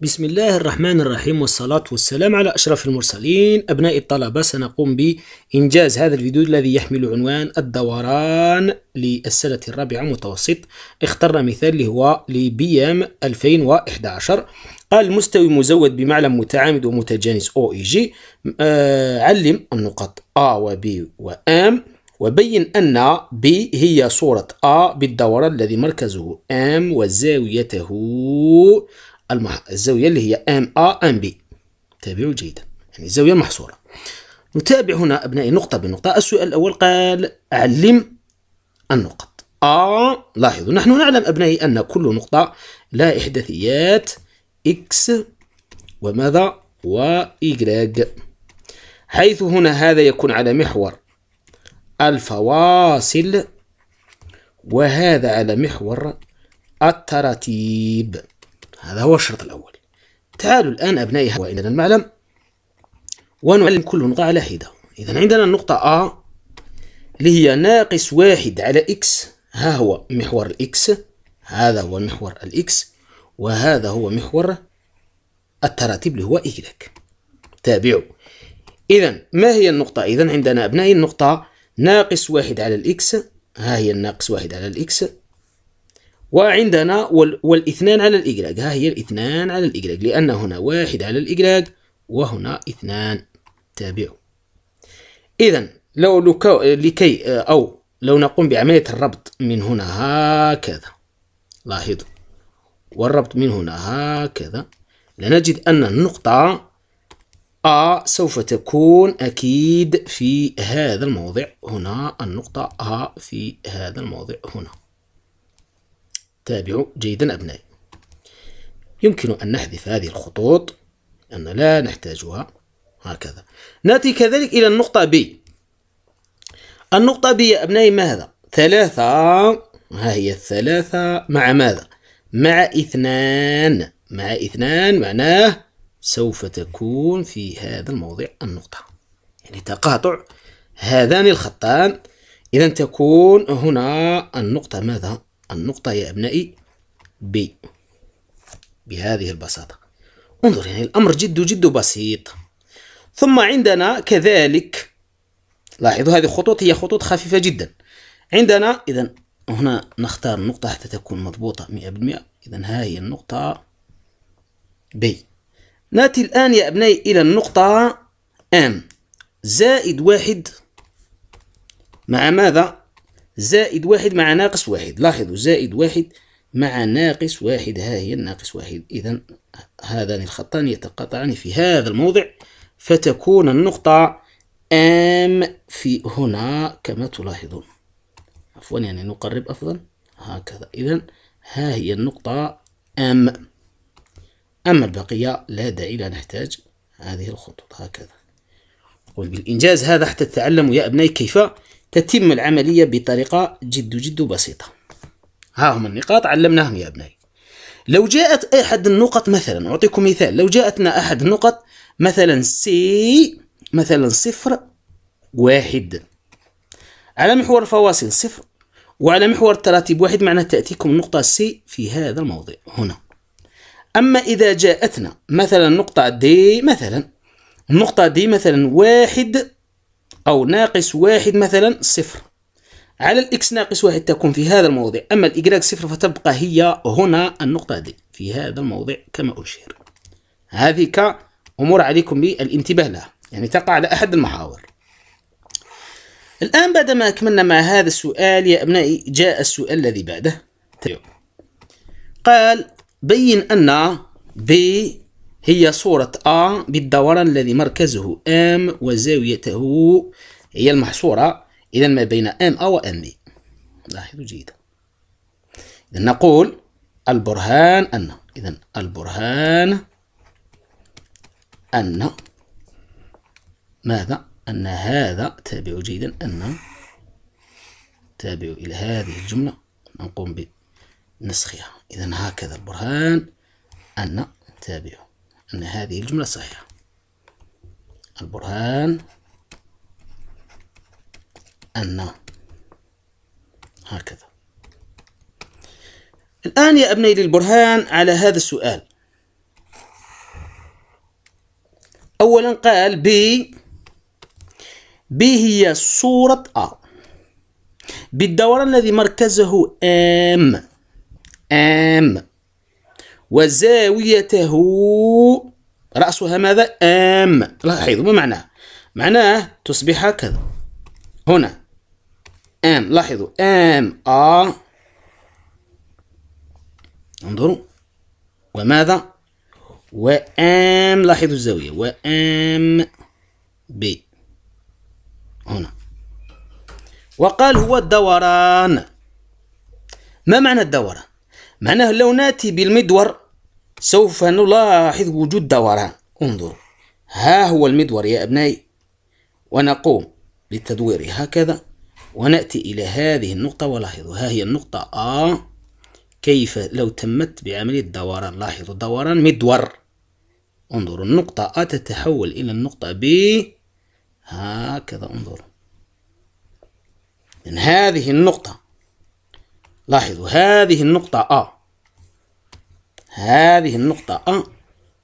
بسم الله الرحمن الرحيم والصلاة والسلام على أشرف المرسلين أبناء الطلبة سنقوم بإنجاز هذا الفيديو الذي يحمل عنوان الدوران للسنة الرابعة متوسط اخترنا مثال اللي هو لبي ام 2011 قال مستوي مزود بمعلم متعامد ومتجانس او اي جي آه، علم النقط ا وبي وام وبين أن B هي صورة A بالدوران الذي مركزه M وزاويته المح... الزاوية اللي هي ام ا ام بي تابعوا جيدا يعني الزاوية المحصورة نتابع هنا أبنائي نقطة بنقطة السؤال الأول قال علم النقط ا آه، لاحظوا نحن نعلم أبنائي أن كل نقطة لها إحداثيات اكس وماذا و حيث هنا هذا يكون على محور الفواصل وهذا على محور التراتيب هذا هو الشرط الأول تعالوا الآن أبنائي وإننا المعلم ونعلم كل نقطة على حدة إذا عندنا النقطة A اللي هي ناقص واحد على إكس ها هو محور الإكس هذا هو محور الإكس وهذا هو محور التراتب اللي هو إيكلاك تابعوا إذا ما هي النقطة؟ إذا عندنا أبنائي النقطة ناقص واحد على الإكس ها هي الناقص واحد على الإكس وعندنا وال... والاثنان على الإجراج ها هي الاثنان على الإجراج لأن هنا واحد على الإجراج وهنا اثنان تابعوا إذا لو لكو... لكي أو لو نقوم بعملية الربط من هنا هكذا لاحظوا والربط من هنا هكذا لنجد أن النقطة أ سوف تكون أكيد في هذا الموضع هنا النقطة أ في هذا الموضع هنا تابعوا جيدا أبنائي يمكن أن نحذف هذه الخطوط أن لا نحتاجها هكذا نأتي كذلك إلى النقطة B النقطة B يا أبنائي ماذا؟ ثلاثة ها هي الثلاثة مع ماذا؟ مع اثنان مع اثنان معناه سوف تكون في هذا الموضع النقطة يعني تقاطع هذان الخطان إذا تكون هنا النقطة ماذا؟ النقطة يا أبنائي ب بهذه البساطة انظر يعني الأمر جد جد بسيط ثم عندنا كذلك لاحظوا هذه الخطوط هي خطوط خفيفة جدا عندنا إذا هنا نختار النقطة حتى تكون مضبوطة 100% إذا ها هي النقطة ب نأتي الآن يا أبنائي إلى النقطة M زائد واحد مع ماذا؟ زائد واحد مع ناقص واحد لاحظوا زائد واحد مع ناقص واحد ها هي الناقص واحد إذا هذان الخطان يتقاطعان في هذا الموضع فتكون النقطة أم في هنا كما تلاحظون عفوا يعني نقرب أفضل هكذا إذا ها هي النقطة أم أما البقية لا داعي لا نحتاج هذه الخطوط هكذا وبالإنجاز هذا حتى تتعلموا يا أبنائي كيف تتم العملية بطريقة جد جد بسيطة ها هم النقاط علمناهم يا أبنائي لو جاءت أحد النقط مثلا أعطيكم مثال لو جاءتنا أحد النقط مثلا سي مثلا صفر واحد على محور الفواصل صفر وعلى محور التراتيب واحد معنى تأتيكم النقطة سي في هذا الموضع هنا أما إذا جاءتنا مثلا نقطة دي مثلا النقطة دي مثلا واحد أو ناقص واحد مثلا صفر على الإكس ناقص واحد تكون في هذا الموضع أما الإجراك صفر فتبقى هي هنا النقطة دي في هذا الموضع كما أشير هذه أمور عليكم بالانتباه لها يعني تقع على أحد المحاور الآن بعدما أكملنا مع هذا السؤال يا أبنائي جاء السؤال الذي بعده طيب. قال بين أن بي هي صورة A بالدوران الذي مركزه M وزاويته هي المحصورة إذا ما بين أو M B لاحظوا جيدا إذا نقول البرهان أن إذا البرهان أن ماذا؟ أن هذا تابع جيدا أن تابع إلى هذه الجملة نقوم بنسخها إذا هكذا البرهان أن تابع أن هذه الجملة صحيحة البرهان أن هكذا الآن يا أبني للبرهان على هذا السؤال أولا قال ب ب هي صورة أ بالدوران الذي مركزه أم أم وزاويته رأسها ماذا؟ آم لاحظوا ما معناه؟ معناه تصبح هكذا هنا آم لاحظوا آم آ انظروا وماذا؟ وآم لاحظوا الزاوية وآم ب هنا وقال هو الدوران ما معنى الدوران؟ معناه لو ناتي بالمدور سوف نلاحظ وجود دوران انظر ها هو المدور يا أبنائي ونقوم للتدوير هكذا ونأتي إلى هذه النقطة ولاحظوا ها هي النقطة آ كيف لو تمت بعملية دوران لاحظوا دوران مدور انظروا النقطة آ تتحول إلى النقطة ب هكذا انظروا من هذه النقطة لاحظوا هذه النقطة آ هذه النقطة أ أه.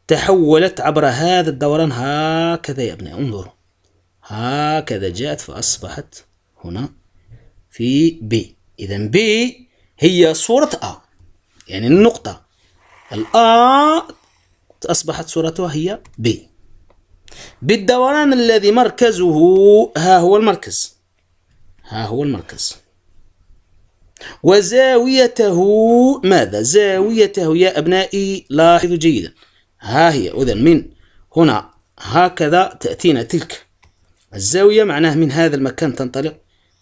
تحولت عبر هذا الدوران هكذا يا أبناء انظروا هكذا جاءت فأصبحت هنا في ب إذا ب هي صورة أ يعني النقطة الأ أصبحت صورتها هي ب بالدوران الذي مركزه ها هو المركز ها هو المركز وزاويته ماذا زاويته يا أبنائي لاحظوا جيدا ها هي إذا من هنا هكذا تأتينا تلك الزاوية معناه من هذا المكان تنطلق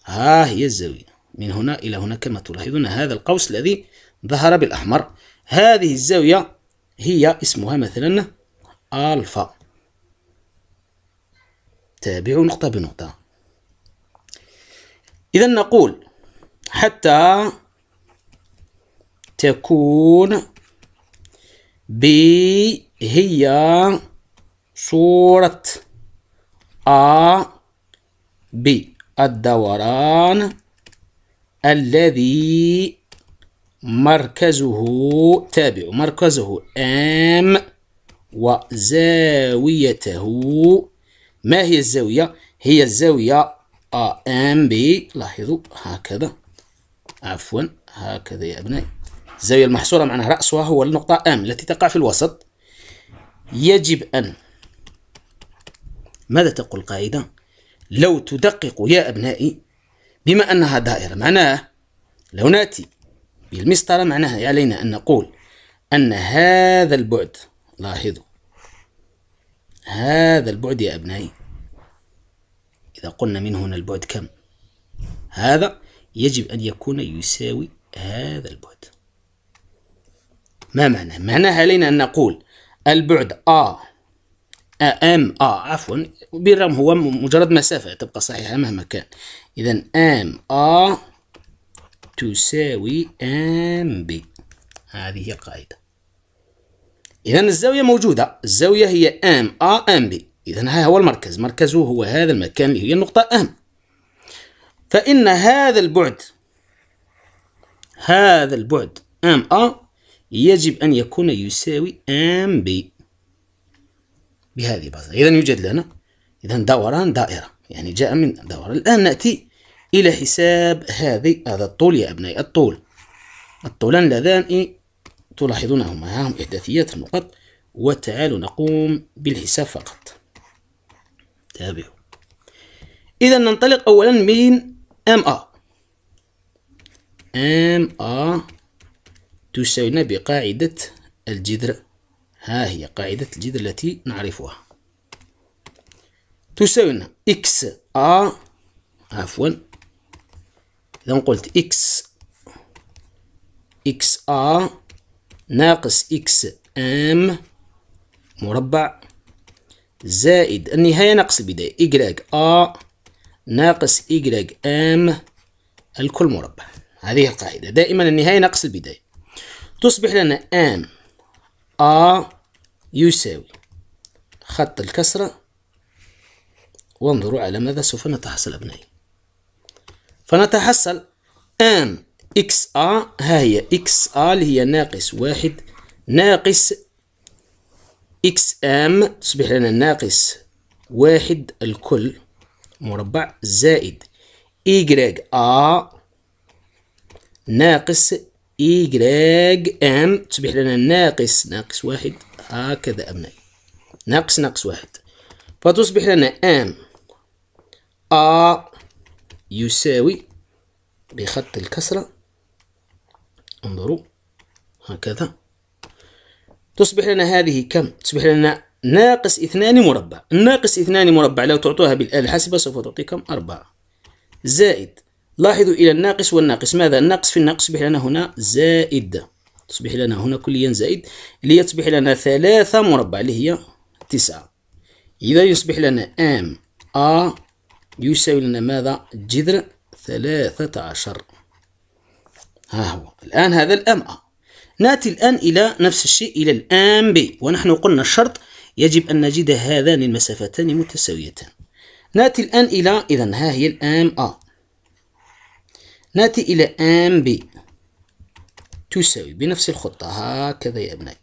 ها هي الزاوية من هنا إلى هنا كما تلاحظون هذا القوس الذي ظهر بالأحمر هذه الزاوية هي اسمها مثلا ألفا تابعوا نقطة بنقطة إذا نقول حتى تكون بي هي صورة أ ب الدوران الذي مركزه تابع مركزه M وزاويته ما هي الزاوية؟ هي الزاوية بي لاحظوا هكذا عفوا هكذا يا أبنائي الزاوية المحصورة معناها رأسها هو النقطة ام التي تقع في الوسط يجب أن ماذا تقول القاعدة؟ لو تدقق يا أبنائي بما أنها دائرة معناه لو نأتي بالمسطرة معناها علينا أن نقول أن هذا البعد لاحظوا هذا البعد يا أبنائي إذا قلنا من هنا البعد كم؟ هذا يجب أن يكون يساوي هذا البعد ما معنى؟ معنى علينا أن نقول البعد A ام ا عفوا بالرغم هو مجرد مسافة تبقى صحيحة مهما كان إذا ام ا تساوي ام بي هذه قاعدة إذا الزاوية موجودة الزاوية هي ام ا ام بي إذا هذا هو المركز مركزه هو هذا المكان اللي هي النقطة ام فإن هذا البعد هذا البعد ام أ يجب أن يكون يساوي ام بي بهذه البساطة إذا يوجد لنا إذا دوران دائرة يعني جاء من دوران الآن نأتي إلى حساب هذه هذا الطول يا أبنائي الطول الطولان اللذان إيه؟ تلاحظونهما هم إحداثيات النقط وتعالوا نقوم بالحساب فقط تابعوا إذا ننطلق أولا من ام ا ام ا تساوينا بقاعدة الجذر ها هي قاعدة الجذر التي نعرفها تساوينا إكس ا عفوا إذا قلت إكس إكس ا ناقص إكس ام مربع زائد النهاية ناقص البداية إكراك أ ناقص إيجريك آم الكل مربع هذه القاعدة دائما النهاية ناقص البداية تصبح لنا آم آ يساوي خط الكسرة وانظروا على ماذا سوف نتحصل أبنائي فنتحصل آم إكس آ ها هي إكس آ اللي هي ناقص واحد ناقص إكس آم تصبح لنا ناقص واحد الكل مربع زائد y e أ ناقص y أم تصبح لنا ناقص ناقص واحد هكذا أبنائي ناقص ناقص واحد فتصبح لنا أم أ يساوي بخط الكسرة انظروا هكذا تصبح لنا هذه كم؟ تصبح لنا ناقص اثنان مربع ناقص اثنان مربع لو تعطوها بالآلة الحاسبة سوف تعطيكم أربعة زائد لاحظوا إلى الناقص والناقص ماذا الناقص في الناقص يصبح لنا هنا زائد تصبح لنا هنا كليا زائد ليصبح لنا ثلاثة مربع اللي هي تسعة إذا يصبح لنا أم أ يساوي لنا ماذا جذر ثلاثة عشر ها هو الآن هذا الأم أ نأتي الآن إلى نفس الشيء إلى الأم بي ونحن قلنا الشرط يجب أن نجد هذان المسافتان متساويتان نأتي الآن إلى إذا ها هي الآم أ نأتي إلى آم ب تساوي بنفس الخطة هكذا يا أبنائي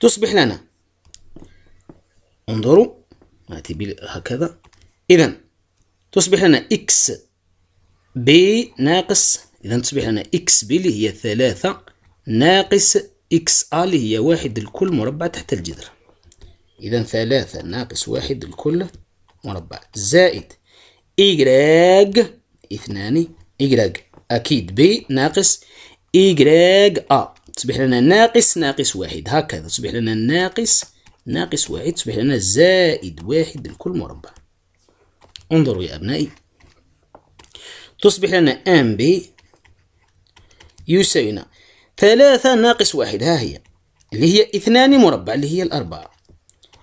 تصبح لنا انظروا نأتي هكذا إذا تصبح لنا إكس ب ناقص إذا تصبح لنا إكس ب اللي هي ثلاثة ناقص إكس آل هي واحد الكل مربع تحت الجذر إذا ثلاثة ناقص واحد الكل مربع زائد إيجراج اثنان إيجراج أكيد بي ناقص إيجراج أ تصبح لنا ناقص ناقص واحد هكذا تصبح لنا ناقص ناقص واحد تصبح لنا زائد واحد الكل مربع انظروا يا أبنائي تصبح لنا أم بي يساوي ثلاثة ناقص واحد ها هي اللي هي اثنان مربع اللي هي الأربعة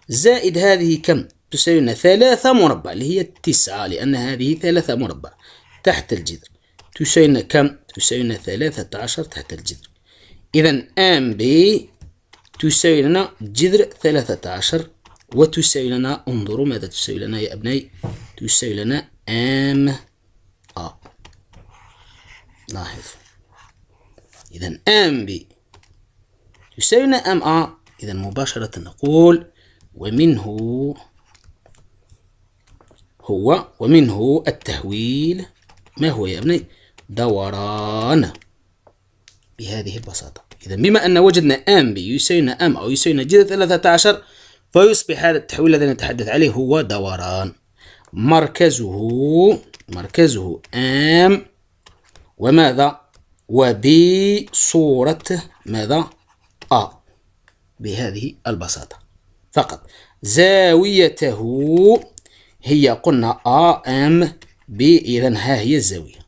زائد هذه كم تساوي لنا ثلاثة مربع اللي هي التسعة لأن هذه ثلاثة مربع تحت الجذر تساوي لنا كم تساوي لنا ثلاثة عشر تحت الجذر إذا أم بي تساوي لنا جذر ثلاثة عشر وتساوي لنا انظروا ماذا تساوي لنا يا أبنائي تساوي لنا أم أ لاحظوا إذا أم بي يساوينا أم أ إذا مباشرة نقول ومنه هو ومنه التهويل ما هو يا ابني دوران بهذه البساطة إذا بما أن وجدنا أم بي يساوينا أم أو يساوينا جذر 13 فيصبح هذا التحويل الذي نتحدث عليه هو دوران مركزه مركزه أم وماذا وبصورة ماذا؟ أ آه بهذه البساطة فقط زاويته هي قلنا أ أم بي إذا ها هي الزاوية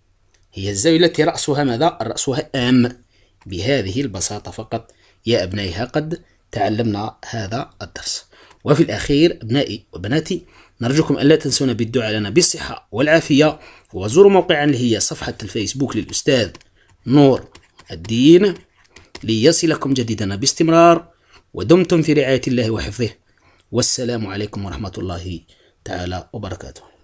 هي الزاوية التي رأسها ماذا؟ رأسها أم بهذه البساطة فقط يا أبنائها قد تعلمنا هذا الدرس وفي الأخير أبنائي وبناتي نرجوكم ألا تنسونا بالدعاء لنا بالصحة والعافية وزوروا موقعا اللي هي صفحة الفيسبوك للأستاذ نور الدين ليصلكم جديدنا باستمرار ودمتم في رعاية الله وحفظه والسلام عليكم ورحمة الله تعالى وبركاته